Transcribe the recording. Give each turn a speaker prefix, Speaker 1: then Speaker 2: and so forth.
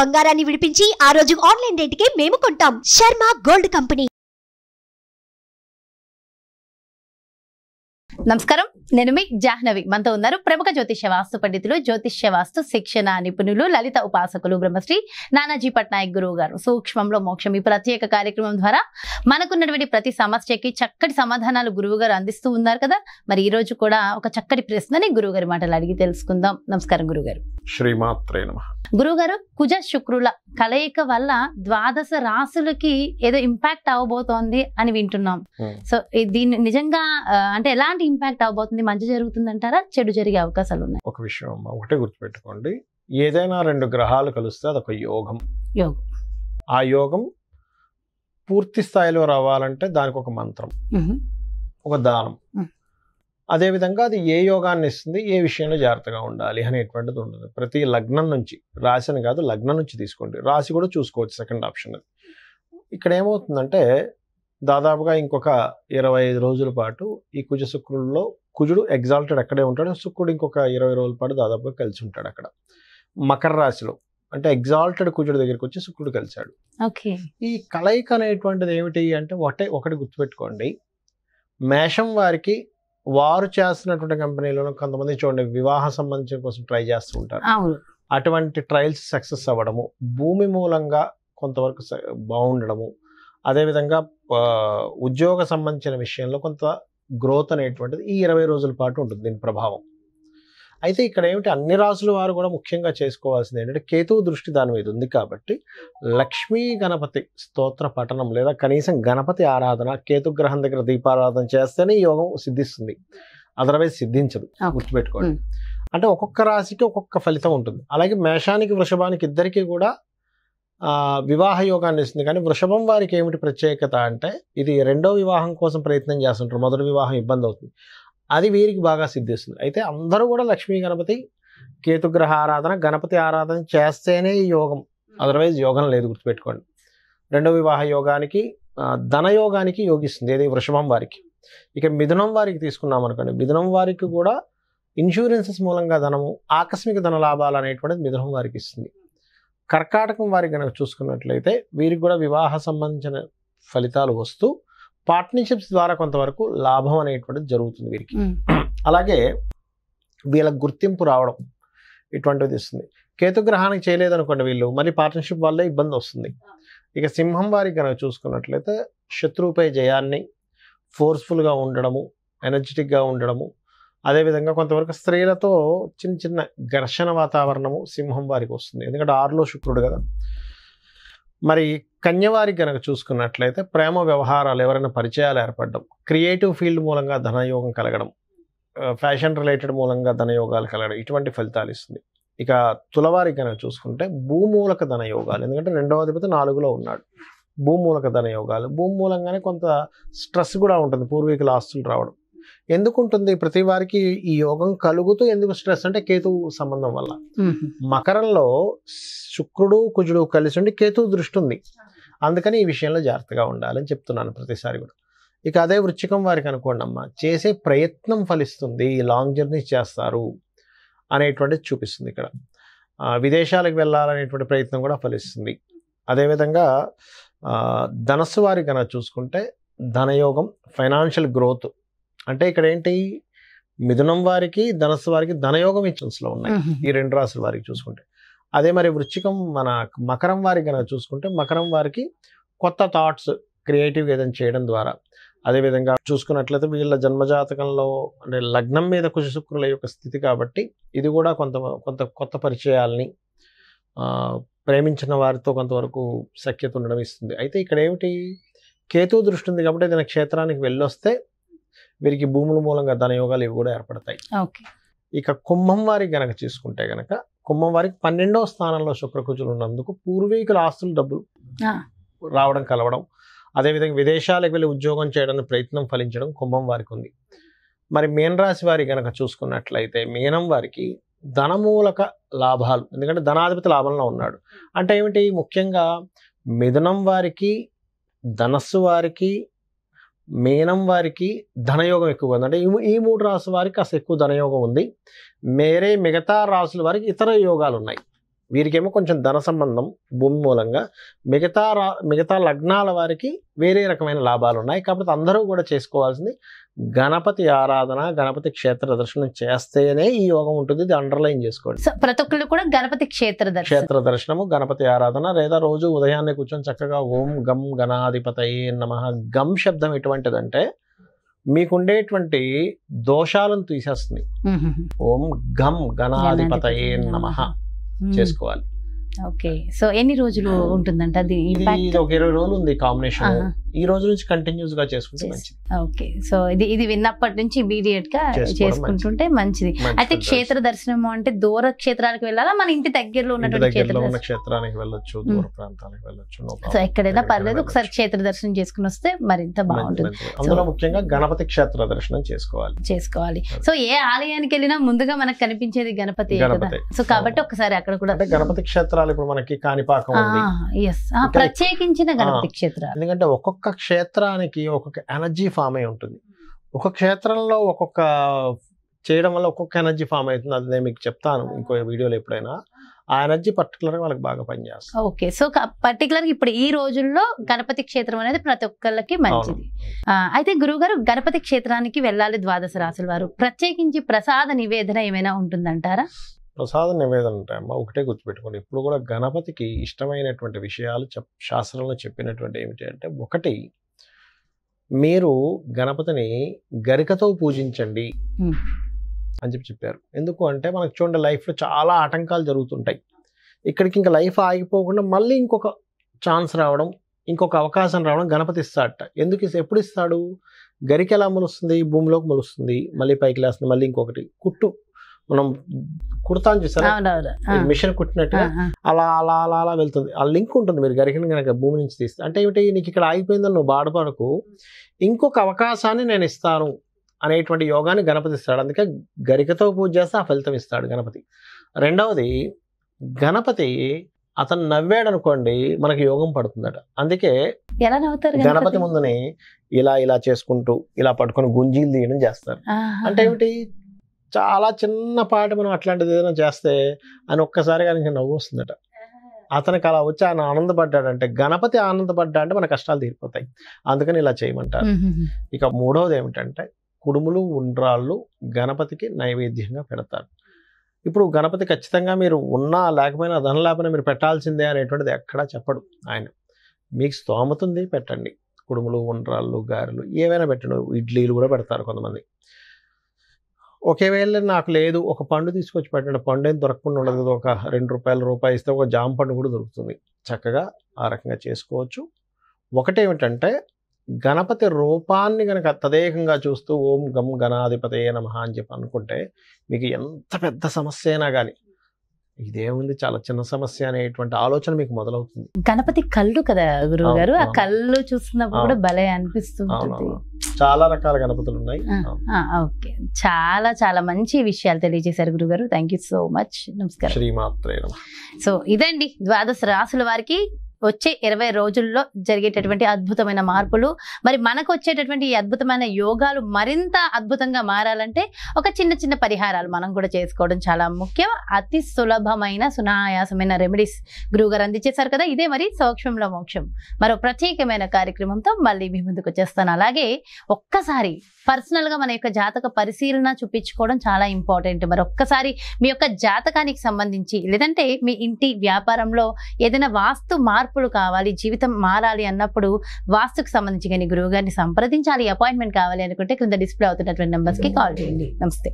Speaker 1: బంగారాన్ని విడిపించి ఆ రోజు ఆన్లైన్ రేటుకే మేము కొంటాం శర్మ గోల్డ్ కంపెనీ నమస్కారం నేను మీ జాహ్నవి మనతో ఉన్నారు ప్రముఖ జ్యోతిష్య వాస్తు పండితులు జ్యోతిష్య వాస్తు శిక్షణ నిపుణులు లలిత ఉపాసకులు బ్రహ్మశ్రీ నానాజీ పట్నాయక్ గురువు గారు సూక్ష్మంలో మోక్షం ఈ ప్రత్యేక కార్యక్రమం ద్వారా మనకున్నటువంటి ప్రతి సమస్యకి చక్కటి సమాధానాలు గురువు గారు అందిస్తూ ఉన్నారు కదా మరి ఈ రోజు కూడా ఒక చక్కటి ప్రశ్నని గురువు గారి మాటలు అడిగి తెలుసుకుందాం నమస్కారం గురువు
Speaker 2: శ్రీమాత్రే నమ
Speaker 1: గురుగారు కుజ శుక్రుల కలయిక వల్ల ద్వాదశ రాసులకి ఏదో ఇంపాక్ట్ అవబోతోంది అని వింటున్నాం సో దీన్ని నిజంగా అంటే ఎలాంటి ఇంపాక్ట్ అవబోతుంది మంచి జరుగుతుంది అంటారా చెడు జరిగే అవకాశాలు ఉన్నాయి ఒక
Speaker 2: విషయం ఒకటే గుర్తుపెట్టుకోండి ఏదైనా రెండు గ్రహాలు కలిస్తే అదొక యోగం యోగం ఆ యోగం పూర్తి స్థాయిలో రావాలంటే దానికి ఒక మంత్రం ఒక దానం అదేవిధంగా అది ఏ యోగాన్ని ఇస్తుంది ఏ విషయంలో జాగ్రత్తగా ఉండాలి అనేటువంటిది ఉంటుంది ప్రతి లగ్నం నుంచి రాశిని కాదు లగ్నం నుంచి తీసుకోండి రాశి కూడా చూసుకోవచ్చు సెకండ్ ఆప్షన్ అది ఇక్కడ ఏమవుతుందంటే దాదాపుగా ఇంకొక ఇరవై ఐదు రోజుల పాటు ఈ కుజ శుక్రుల్లో కుజుడు ఎగ్జాల్టెడ్ అక్కడే ఉంటాడు శుక్రుడు ఇంకొక ఇరవై రోజుల పాటు దాదాపుగా కలిసి ఉంటాడు అక్కడ మకర రాశిలో అంటే ఎగ్జాల్టెడ్ కుజుడు దగ్గరికి వచ్చి శుక్రుడు కలిశాడు ఓకే ఈ కలయిక అనేటువంటిది ఏమిటి అంటే ఒకటే ఒకటి గుర్తుపెట్టుకోండి మేషం వారికి వారు చేస్తున్నటువంటి కంపెనీలోనూ కొంతమంది చూడండి వివాహ సంబంధించిన కోసం ట్రై చేస్తూ ఉంటారు అటువంటి ట్రయల్స్ సక్సెస్ అవ్వడము భూమి మూలంగా కొంతవరకు బాగుండడము అదేవిధంగా ఉద్యోగ సంబంధించిన విషయంలో కొంత గ్రోత్ అనేటువంటిది ఈ ఇరవై రోజుల పాటు ఉంటుంది దీని ప్రభావం అయితే ఇక్కడ ఏమిటి అన్ని రాసుల వారు కూడా ముఖ్యంగా చేసుకోవాల్సింది ఏంటంటే కేతువు దృష్టి దాని మీద ఉంది కాబట్టి లక్ష్మీ గణపతి స్తోత్ర పఠనం లేదా కనీసం గణపతి ఆరాధన కేతుగ్రహం దగ్గర దీపారాధన చేస్తేనే యోగం సిద్ధిస్తుంది అదర్వైజ్ సిద్ధించదు గుర్తుపెట్టుకోండి అంటే ఒక్కొక్క రాశికి ఒక్కొక్క ఫలితం ఉంటుంది అలాగే మేషానికి వృషభానికి ఇద్దరికీ కూడా వివాహ యోగాన్ని ఇస్తుంది కానీ వృషభం వారికి ఏమిటి ప్రత్యేకత అంటే ఇది రెండో వివాహం కోసం ప్రయత్నం చేస్తుంటారు మొదటి వివాహం ఇబ్బంది అవుతుంది అది వీరికి బాగా సిద్ధిస్తుంది అయితే అందరూ కూడా లక్ష్మీ గణపతి కేతుగ్రహ ఆరాధన గణపతి ఆరాధన చేస్తేనే యోగం అదర్వైజ్ యోగం లేదు గుర్తుపెట్టుకోండి రెండో వివాహ యోగానికి ధనయోగానికి యోగిస్తుంది ఏది వృషభం వారికి ఇక మిథునం వారికి తీసుకున్నాం అనుకోండి మిథునం వారికి కూడా ఇన్సూరెన్సెస్ మూలంగా ధనము ఆకస్మిక ధన లాభాలు అనేటువంటిది మిథునం వారికి ఇస్తుంది కర్కాటకం వారికి కనుక చూసుకున్నట్లయితే వీరికి కూడా వివాహ సంబంధించిన ఫలితాలు వస్తూ పార్ట్నర్షిప్స్ ద్వారా కొంతవరకు లాభం అనేటువంటిది జరుగుతుంది వీరికి అలాగే వీళ్ళకి గుర్తింపు రావడం ఇటువంటిది ఇస్తుంది కేతుగ్రహానికి చేయలేదనుకోండి వీళ్ళు మళ్ళీ పార్ట్నర్షిప్ వల్లే ఇబ్బంది వస్తుంది ఇక సింహం వారికి కనుక చూసుకున్నట్లయితే శత్రువుపై జయాన్ని ఫోర్స్ఫుల్గా ఉండడము ఎనర్జెటిక్గా ఉండడము అదేవిధంగా కొంతవరకు స్త్రీలతో చిన్న చిన్న ఘర్షణ వాతావరణము సింహం వారికి వస్తుంది ఎందుకంటే ఆరులో శుక్రుడు కదా మరి కన్యవారికి కనుక చూసుకున్నట్లయితే ప్రేమ వ్యవహారాలు ఎవరైనా పరిచయాలు ఏర్పడడం క్రియేటివ్ ఫీల్డ్ మూలంగా ధనయోగం కలగడం ఫ్యాషన్ రిలేటెడ్ మూలంగా ధనయోగాలు కలగడం ఇటువంటి ఫలితాలు ఇస్తుంది ఇక తులవారికి కనుక చూసుకుంటే భూమూలక ధనయోగాలు ఎందుకంటే రెండవ అధిపతి నాలుగులో ఉన్నాడు భూమూలక ధనయోగాలు భూమి మూలంగానే కొంత స్ట్రెస్ కూడా ఉంటుంది పూర్వీకుల ఆస్తులు రావడం ఎందుకు ఉంటుంది ప్రతి వారికి ఈ యోగం కలుగుతూ ఎందుకు స్ట్రెస్ అంటే కేతు సంబంధం వల్ల మకరంలో శుక్రుడు కుజుడు కలిసి ఉండి కేతు దృష్టి ఉంది అందుకని ఈ విషయంలో జాగ్రత్తగా ఉండాలని చెప్తున్నాను ప్రతిసారి కూడా ఇక అదే వృచ్చికం వారికి అనుకోండి అమ్మ చేసే ప్రయత్నం ఫలిస్తుంది లాంగ్ జర్నీస్ చేస్తారు అనేటువంటిది చూపిస్తుంది ఇక్కడ విదేశాలకు వెళ్ళాలనేటువంటి ప్రయత్నం కూడా ఫలిస్తుంది అదేవిధంగా ధనస్సు వారి కనుక చూసుకుంటే ధనయోగం ఫైనాన్షియల్ గ్రోత్ అంటే ఇక్కడ ఏంటి మిథునం వారికి ధనస్సు వారికి ధనయోగం ఈ ఉన్నాయి ఈ రెండు రాసుల వారికి చూసుకుంటే అదే మరి వృశ్చికం మన మకరం వారికి కనుక చూసుకుంటే మకరం వారికి కొత్త థాట్స్ క్రియేటివ్గా ఏదైనా చేయడం ద్వారా అదేవిధంగా చూసుకున్నట్లయితే వీళ్ళ జన్మజాతకంలో అంటే లగ్నం మీద కుశుశుక్రుల యొక్క స్థితి కాబట్టి ఇది కూడా కొంత కొంత కొత్త పరిచయాల్ని ప్రేమించిన వారితో కొంతవరకు సఖ్యత ఉండడం ఇస్తుంది అయితే ఇక్కడ ఏమిటి కేతు దృష్టి ఉంది కాబట్టి ఏదైనా క్షేత్రానికి వెళ్ళొస్తే వీరికి భూముల మూలంగా ధనయోగాలు ఇవి కూడా ఏర్పడతాయి ఇక కుంభం వారికి గనక చూసుకుంటే గనక కుంభం వారికి పన్నెండవ స్థానంలో శుక్రకుజులు ఉన్నందుకు పూర్వీకుల ఆస్తులు డబ్బులు రావడం కలవడం అదేవిధంగా విదేశాలకు వెళ్ళి ఉద్యోగం చేయడానికి ప్రయత్నం ఫలించడం కుంభం వారికి ఉంది మరి మీనరాశి వారి కనుక చూసుకున్నట్లయితే మీనం వారికి ధనమూలక లాభాలు ఎందుకంటే ధనాధిపతి లాభంలో ఉన్నాడు అంటే ఏమిటి ముఖ్యంగా మిథునం వారికి ధనస్సు వారికి మేనం వారికి ధనయోగం ఎక్కువగా ఉంది అంటే ఈ మూడు రాసుల వారికి కాస్త ఎక్కువ ధనయోగం ఉంది మేరే మిగతా రాసుల వారికి ఇతర యోగాలు ఉన్నాయి వీరికేమో కొంచెం ధన సంబంధం భూమి మూలంగా మిగతా రా మిగతా లగ్నాల వారికి వేరే రకమైన లాభాలు ఉన్నాయి కాబట్టి అందరూ కూడా చేసుకోవాల్సింది గణపతి ఆరాధన గణపతి క్షేత్ర దర్శనం చేస్తేనే ఈ యోగం ఉంటుంది ఇది అండర్లైన్ చేసుకోండి
Speaker 1: ప్రతి ఒక్కళ్ళు కూడా గణపతి క్షేత్ర దర్శనం
Speaker 2: క్షేత్ర దర్శనము గణపతి ఆరాధన లేదా రోజు ఉదయాన్నే కూర్చొని చక్కగా ఓం గం గణాధిపతయే నమ గం శబ్దం ఎటువంటిదంటే మీకుండేటువంటి దోషాలను తీసేస్తుంది ఓం గం గణాధిపతయే నమ
Speaker 1: చేసుకోవాలి ఓకే సో ఎన్ని రోజులు ఉంటుందంట అది ఇది
Speaker 2: ఒక ఇరవై రోజులు ఉంది కాంబినేషన్ ఈ రోజు నుంచి కంటిన్యూస్ గా చేసుకుంటే మంచిది
Speaker 1: ఓకే సో ఇది ఇది విన్నప్పటి నుంచి ఇమీడియట్ గా చేసుకుంటుంటే
Speaker 2: మంచిది అయితే క్షేత్ర
Speaker 1: దర్శనం అంటే దూర క్షేత్రాలకు వెళ్ళాలా మన ఇంటి దగ్గరలో ఉన్నటువంటి
Speaker 2: క్షేత్రానికి వెళ్ళొచ్చు దూర ప్రాంతాలకు వెళ్ళొచ్చు సో ఎక్కడైనా పర్లేదు
Speaker 1: ఒకసారి క్షేత్ర దర్శనం చేసుకుని వస్తే మరింత బాగుంటుంది అందులో ముఖ్యంగా
Speaker 2: గణపతి క్షేత్ర దర్శనం చేసుకోవాలి
Speaker 1: చేసుకోవాలి సో ఏ ఆలయానికి వెళ్ళినా ముందుగా మనకు కనిపించేది గణపతి కదా సో కాబట్టి ఒకసారి అక్కడ కూడా గణపతి
Speaker 2: క్షేత్ర క్షేత్రాలు ఇప్పుడు మనకి కాణిపాకం
Speaker 1: ప్రత్యేకించిన గణపతి
Speaker 2: క్షేత్రాలు ఎందుకంటే ఒక్కొక్క క్షేత్రానికి ఒక్కొక్క ఎనర్జీ ఫామ్ అయి ఉంటుంది hmm. ఒక క్షేత్రంలో ఒక్కొక్క చేయడం వల్ల ఒక్కొక్క ఎనర్జీ ఫామ్ అవుతుంది అది నేను మీకు చెప్తాను hmm. ఇంకో వీడియోలో ఎప్పుడైనా ఆ ఎనర్జీ పర్టికులర్ వాళ్ళకి బాగా పనిచేస్తారు
Speaker 1: ఓకే సో పర్టికులర్ ఇప్పుడు ఈ రోజుల్లో hmm. గణపతి క్షేత్రం అనేది ప్రతి ఒక్కళ్ళకి మంచిది అయితే గురుగారు గణపతి క్షేత్రానికి వెళ్ళాలి ద్వాదశ రాసుల వారు ప్రత్యేకించి ప్రసాద నివేదన ఏమైనా ఉంటుందంటారా
Speaker 2: ప్రసాద నివేదన అంటే అమ్మ ఒకటే గుర్తుపెట్టుకోండి ఇప్పుడు కూడా గణపతికి ఇష్టమైనటువంటి విషయాలు చెప్ శాస్త్రంలో చెప్పినటువంటి ఏమిటి అంటే ఒకటి మీరు గణపతిని గరికతో పూజించండి అని చెప్పి చెప్పారు ఎందుకు అంటే మనకు చూడండి లైఫ్లో చాలా ఆటంకాలు జరుగుతుంటాయి ఇక్కడికి ఇంకా లైఫ్ ఆగిపోకుండా మళ్ళీ ఇంకొక ఛాన్స్ రావడం ఇంకొక అవకాశం రావడం గణపతి ఇస్తాడట ఎందుకు ఎప్పుడు ఇస్తాడు గరిక ఎలా మొలుస్తుంది భూమిలోకి మొలుస్తుంది మళ్ళీ పైకి లేస్తుంది మళ్ళీ ఇంకొకటి కుట్టు మనం కుడతాను చూసారా
Speaker 1: మిషన్ కుట్టినట్టుగా
Speaker 2: అలా అలా అలా అలా వెళ్తుంది ఆ లింక్ ఉంటుంది మీరు గరిగిన కనుక భూమి నుంచి తీస్తే అంటే ఏమిటి నీకు ఇక్కడ ఆగిపోయిందని నువ్వు బాడపడకు ఇంకొక అవకాశాన్ని నేను ఇస్తాను అనేటువంటి యోగాన్ని గణపతి ఇస్తాడు అందుకే గరికతో పూజ చేస్తే ఆ ఫలితం ఇస్తాడు గణపతి రెండవది గణపతి అతను నవ్వాడు అనుకోండి మనకి యోగం పడుతుందట అందుకే
Speaker 1: ఎలా నవ్వుతారు గణపతి ముందుని
Speaker 2: ఇలా ఇలా చేసుకుంటూ ఇలా పట్టుకొని గుంజీలు తీయడం చేస్తారు అంటే ఏమిటి చాలా చిన్నపాటి మనం అట్లాంటిది ఏదైనా చేస్తే అని ఒక్కసారిగా ఆయనకి నవ్వు వస్తుందట అతనికి అలా వచ్చి ఆయన ఆనందపడ్డాడంటే గణపతి ఆనందపడ్డా అంటే మన కష్టాలు తీరిపోతాయి అందుకని ఇలా చేయమంటారు ఇక మూడవది ఏమిటంటే కుడుములు ఉండ్రాళ్ళు గణపతికి నైవేద్యంగా పెడతారు ఇప్పుడు గణపతి ఖచ్చితంగా మీరు ఉన్నా లేకపోయినా ధనం లేకపోయినా మీరు పెట్టాల్సిందే అనేటువంటిది ఎక్కడా చెప్పడు ఆయన మీకు స్తోమతుంది పెట్టండి కుడుములు ఉండ్రాళ్ళు గారెలు ఏవైనా పెట్టండి ఇడ్లీలు కూడా పెడతారు కొంతమంది ఒకవేళ నాకు లేదు ఒక పండు తీసుకొచ్చి పెట్టండి పండు ఏం దొరకకుండా ఉండదు కదా ఒక రెండు రూపాయల రూపాయి ఇస్తే ఒక జామ పండు కూడా దొరుకుతుంది చక్కగా ఆ రకంగా చేసుకోవచ్చు ఒకటేమిటంటే గణపతి రూపాన్ని కనుక తదేకంగా చూస్తూ ఓం గం గణాధిపతయే నమ అని చెప్పి అనుకుంటే మీకు ఎంత పెద్ద సమస్య అయినా కానీ ఇదేముంది చాలా చిన్న సమస్య అనేటువంటి ఆలోచన మీకు మొదలవుతుంది
Speaker 1: గణపతి కళ్ళు కదా గురువు గారు ఆ కళ్ళు చూస్తున్నప్పుడు కూడా భలే అనిపిస్తుంది
Speaker 2: చాలా రకాల గణపతులు ఉన్నాయి
Speaker 1: ఓకే చాలా చాలా మంచి విషయాలు తెలియజేశారు గురుగారు థ్యాంక్ యూ సో మచ్
Speaker 2: నమస్కారం
Speaker 1: సో ఇదండి ద్వాదశ రాసుల వారికి వచ్చే ఇరవై రోజుల్లో జరిగేటటువంటి అద్భుతమైన మార్పులు మరి మనకు వచ్చేటటువంటి ఈ అద్భుతమైన యోగాలు మరింత అద్భుతంగా మారాలంటే ఒక చిన్న చిన్న పరిహారాలు మనం కూడా చేసుకోవడం చాలా ముఖ్యం అతి సులభమైన సునాయాసమైన రెమెడీస్ గురువుగారు అందించేశారు కదా ఇదే మరి సూక్ష్మంలో మోక్షం మరో ప్రత్యేకమైన కార్యక్రమంతో మళ్ళీ మీ ముందుకు వచ్చేస్తాను అలాగే ఒక్కసారి పర్సనల్గా మన యొక్క జాతక పరిశీలన చూపించుకోవడం చాలా ఇంపార్టెంట్ మరి ఒక్కసారి మీ యొక్క జాతకానికి సంబంధించి లేదంటే మీ ఇంటి వ్యాపారంలో ఏదైనా వాస్తు మార్పు మార్పులు కావాలి జీవితం మారాలి అన్నప్పుడు వాస్తుకు సంబంధించి కానీ గురువు గారిని సంప్రదించాలి అపాయింట్మెంట్ కావాలి అనుకుంటే క్రింద డిస్ప్లే అవుతున్నటువంటి నెంబర్స్కి కాల్ చేయండి నమస్తే